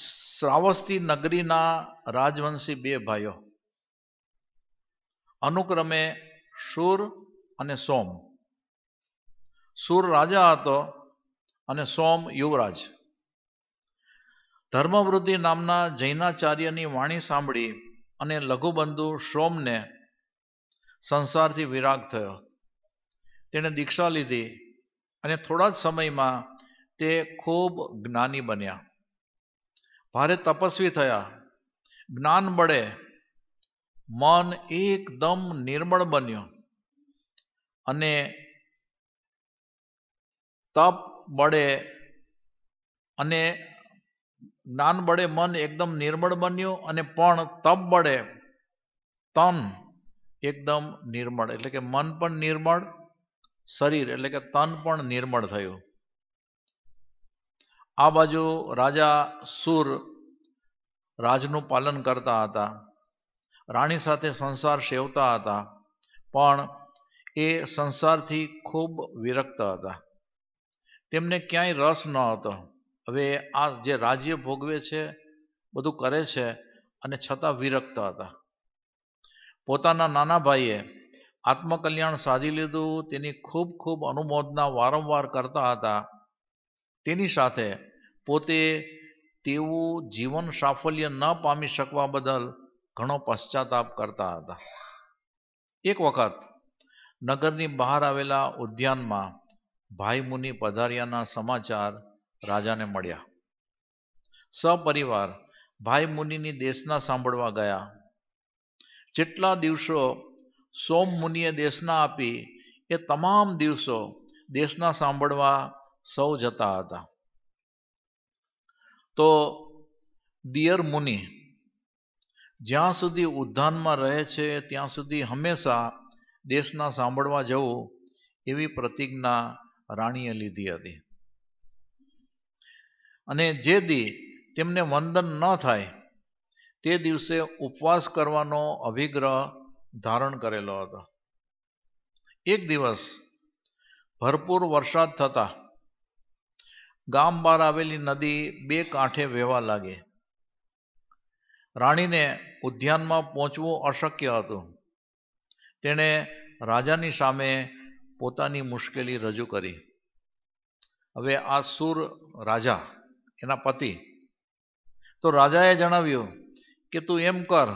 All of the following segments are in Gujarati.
શ્રાવસ્તી નગરીના રાજવંશી બે ભાઈઓ અનુક્રમે સુર અને સોમ સુર રાજા હતો અને સોમ યુવરાજ ધર્મવૃદ્ધિ નામના જૈનાચાર્યની વાણી સાંભળી અને લઘુબંધુ શોમને સંસારથી વિરાગ થયો તેણે દીક્ષા લીધી અને થોડા જ સમયમાં તે ખૂબ જ્ઞાની બન્યા ભારે તપસ્વી થયા જ્ઞાન બળે મન એકદમ નિર્મળ બન્યું અને તપ બળે અને જ્ઞાન બળે મન એકદમ નિર્મળ બન્યું અને પણ તપ બળે તન એકદમ નિર્મળ એટલે કે મન પણ નિર્મળ શરીર એટલે કે તન પણ નિર્મળ થયું આ બાજુ રાજા સુર રાજનું પાલન કરતા હતા રાણી સાથે સંસાર સેવતા હતા પણ એ સંસારથી ખૂબ વિરક્ત હતા તેમને ક્યાંય રસ ન હતો હવે આ જે રાજ્ય ભોગવે છે બધું કરે છે અને છતાં વિરક્ત હતા પોતાના નાના ભાઈએ આત્મકલ્યાણ સાધી લીધું તેની ખૂબ ખૂબ અનુમોદના વારંવાર કરતા હતા તેની સાથે પોતે તેવું જીવન સાફલ્ય ન પામી શકવા બદલ ઘણો પશ્ચાતાપ કરતા હતા એક વખત નગરની બહાર આવેલા ઉદ્યાનમાં ભાઈ મુનિ પધાર્યાના સમાચાર રાજાને મળ્યા સપરિવાર ભાઈ મુનિની દેશના સાંભળવા ગયા જેટલા દિવસો સોમ મુનિએ દેશના આપી એ તમામ દિવસો દેશના સાંભળવા સૌ જતા હતા તો દિયર મુનિ જ્યાં સુધી ઉદ્યાનમાં રહે છે ત્યાં સુધી હંમેશા દેશના સાંભળવા જવું એવી પ્રતિજ્ઞા રાણીએ લીધી હતી અને જે દી તેમને વંદન ન થાય તે દિવસે ઉપવાસ કરવાનો અભિગ્રહ ધારણ કરેલો હતો એક દિવસ ભરપૂર વરસાદ થતા ગામ બહાર આવેલી નદી બે કાંઠે વહેવા લાગે રાણીને ઉદ્યાનમાં પહોંચવું અશક્ય હતું તેણે રાજાની સામે પોતાની મુશ્કેલી રજૂ કરી હવે આ સુર રાજા એના પતિ તો રાજાએ જણાવ્યું કે તું એમ કર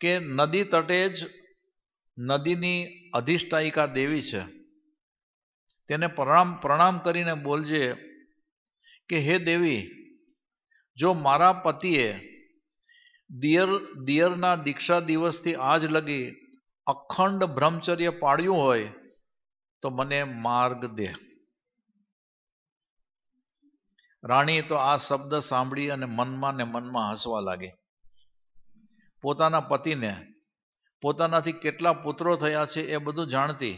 કે નદી તટે જ નદીની અધિષ્ઠાયિકા દેવી છે તેને પ્રણામ પ્રણામ કરીને બોલજે કે હે દેવી જો મારા પતિએ દિયર દિયરના દીક્ષા દિવસથી આજ લગી અખંડ બ્રહ્મચર્ય પાળ્યું હોય તો મને માર્ગ દે રાણી તો આ શબ્દ સાંભળી અને મનમાં ને મનમાં હસવા લાગે પોતાના પતિને પોતાનાથી કેટલા પુત્રો થયા છે એ બધું જાણતી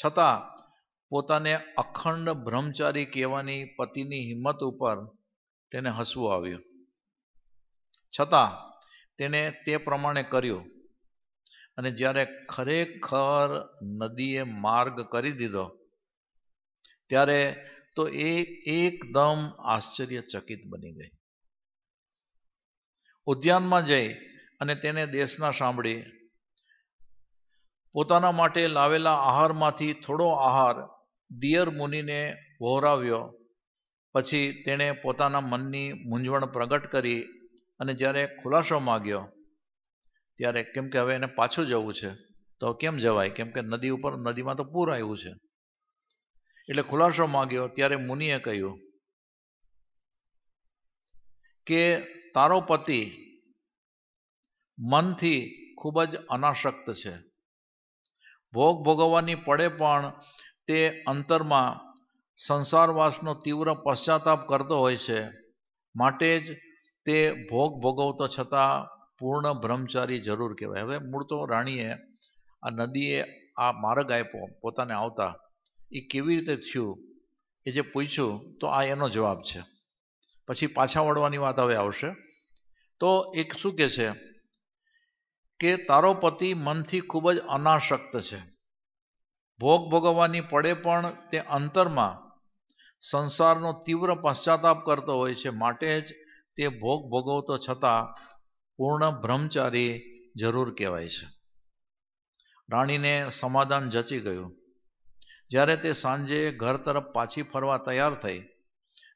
છતાં પોતાને અખંડ બ્રહ્મચારી કહેવાની પતિની હિંમત ઉપર તેને હસવું આવ્યું છતાં તેણે તે પ્રમાણે કર્યું અને જ્યારે ખરેખર નદીએ માર્ગ કરી દીધો ત્યારે તો એ એકદમ આશ્ચર્યચકિત બની ગઈ ઉદ્યાનમાં જઈ અને તેને દેશના સાંભળી પોતાના માટે લાવેલા આહારમાંથી થોડો આહાર દિયર મુનિને વહોરાવ્યો પછી તેણે પોતાના મનની મૂંઝવણ પ્રગટ કરી અને જ્યારે ખુલાસો માગ્યો ત્યારે કેમ કે હવે એને પાછું જવું છે તો કેમ જવાય કેમ કે નદી ઉપર નદીમાં તો પૂર આવ્યું છે એટલે ખુલાસો માગ્યો ત્યારે મુનિએ કહ્યું કે તારો પતિ મનથી ખૂબ જ અનાશક્ત છે ભોગ ભોગવવાની પડે પણ તે અંતરમાં સંસારવાસનો તીવ્ર પશ્ચાતાપ કરતો હોય છે માટે જ તે ભોગ ભોગવતો છતાં પૂર્ણ બ્રહ્મચારી જરૂર કહેવાય હવે મૂળ તો રાણીએ આ નદીએ આ માર્ગ આપ્યો પોતાને આવતા એ કેવી રીતે થયું એ જે પૂછ્યું તો આ એનો જવાબ છે પછી પાછા વળવાની વાત હવે આવશે તો એક શું કહે છે કે તારો પતિ મનથી ખૂબ જ અનાશક્ત છે ભોગ ભોગવવાની પડે પણ તે અંતરમાં સંસારનો તીવ્ર પશ્ચાતાપ કરતો હોય છે માટે જ તે ભોગ ભોગવતો છતાં પૂર્ણ બ્રહ્મચારી જરૂર કહેવાય છે રાણીને સમાધાન જચી ગયું જ્યારે તે સાંજે ઘર તરફ પાછી ફરવા તૈયાર થઈ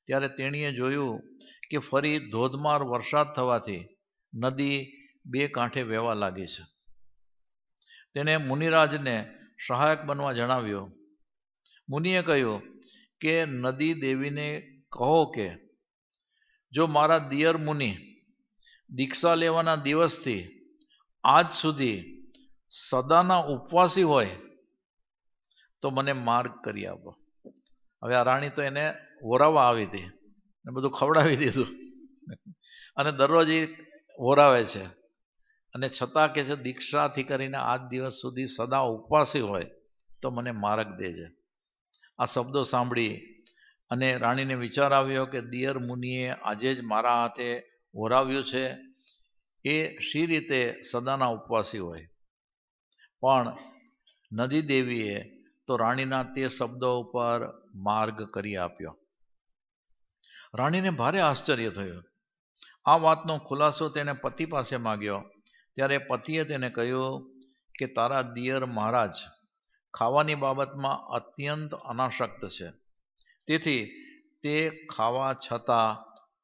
ત્યારે તેણીએ જોયું કે ફરી ધોધમાર વરસાદ થવાથી નદી બે કાંઠે વહેવા લાગી છે તેણે મુનિરાજને સહાયક બનવા જણાવ્યું મુનિએ કહ્યું કે નદી દેવીને કહો કે જો મારા દિયર મુનિ દીક્ષા લેવાના દિવસથી આજ સુધી સદાના ઉપવાસી હોય તો મને માર્ગ કરી આપો હવે આ રાણી તો એને વોરાવવા આવી હતી ને બધું ખવડાવી દીધું અને દરરોજ એ વોરાવે છે અને છતાં કે છે દીક્ષાથી કરીને આજ દિવસ સુધી સદા ઉપવાસી હોય તો મને માર્ગ દેજે આ શબ્દો સાંભળી અને રાણીને વિચાર આવ્યો કે દિયર મુનિએ આજે જ મારા હાથે વોરાવ્યું છે એ શી રીતે સદાના ઉપવાસી હોય પણ નદી દેવીએ તો રાણીના તે શબ્દો ઉપર માર્ગ કરી આપ્યો રાણીને ભારે આશ્ચર્ય થયું આ વાતનો ખુલાસો તેને પતિ પાસે માગ્યો ત્યારે પતિએ તેને કહ્યું કે તારા દિયર મહારાજ ખાવાની બાબતમાં અત્યંત અનાશક્ત છે તેથી તે ખાવા છતાં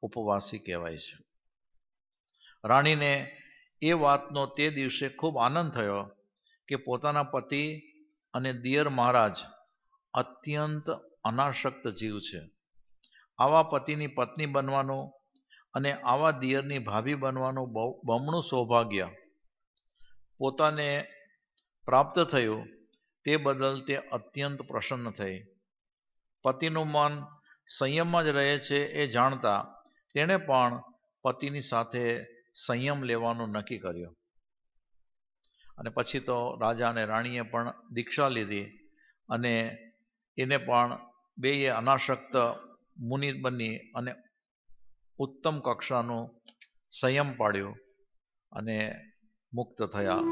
ઉપવાસી કહેવાય છે રાણીને એ વાતનો તે દિવસે ખૂબ આનંદ થયો કે પોતાના પતિ અને દિયર મહારાજ અત્યંત અનાશક્ત જીવ છે આવા પતિની પત્ની બનવાનો અને આવા દિયરની ભાભી બનવાનું બહુ બમણું સૌભાગ્ય પોતાને પ્રાપ્ત થયું તે બદલ તે અત્યંત પ્રસન્ન થઈ પતિનું મન સંયમમાં જ રહે છે એ જાણતા તેણે પણ પતિની સાથે સંયમ લેવાનું નક્કી કર્યું અને પછી તો રાજા અને રાણીએ પણ દીક્ષા લીધી અને એને પણ બેએ અનાશક્ત મુનિ બની અને ઉત્તમ કક્ષાનું સંયમ પાડ્યો અને મુક્ત થયા